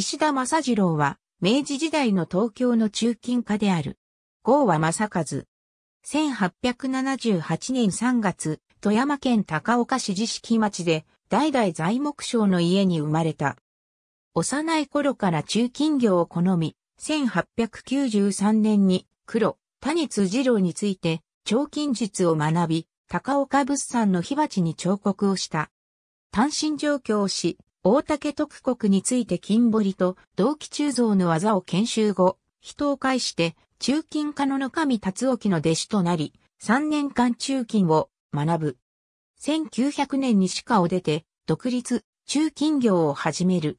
石田正次郎は、明治時代の東京の中近家である。郷は正和。1878年3月、富山県高岡市自式町で、代々材木商の家に生まれた。幼い頃から中金業を好み、1893年に黒、谷二郎について、彫金術を学び、高岡物産の火鉢に彫刻をした。単身上京し、大竹徳国について金堀と同期鋳造の技を研修後、人を介して中金科の中身達沖の弟子となり、3年間中金を学ぶ。1900年に歯科を出て、独立、中金業を始める。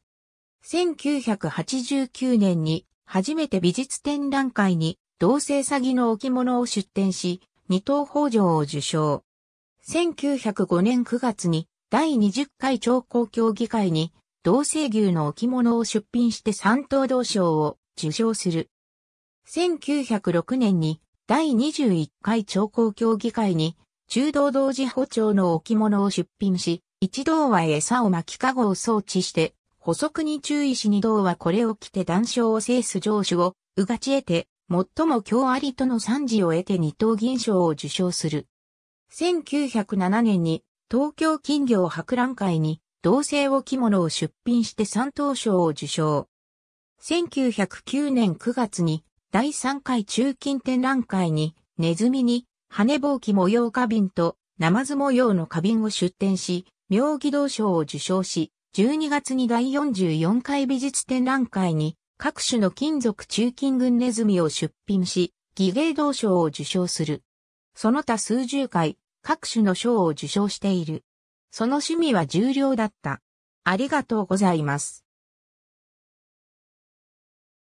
1989年に初めて美術展覧会に同性詐欺の置物を出展し、二等法上を受賞。1905年9月に第20回超高協議会に、同性牛の置物を出品して三等同賞を受賞する。1906年に第21回超高協議会に中道同時補聴の置物を出品し、一同は餌を巻きかごを装置して、補足に注意し二同はこれを着て談笑を制す上手を、うがち得て、最も強ありとの賛辞を得て二等銀賞を受賞する。1907年に東京金魚博覧会に、同性を着物を出品して三等賞を受賞。1909年9月に、第3回中金展覧会に、ネズミに、羽ぼう模様花瓶と、ナマズ模様の花瓶を出展し、妙義堂賞を受賞し、12月に第44回美術展覧会に、各種の金属中金群ネズミを出品し、儀芸道賞を受賞する。その他数十回、各種の賞を受賞している。その趣味は重量だった。ありがとうございます。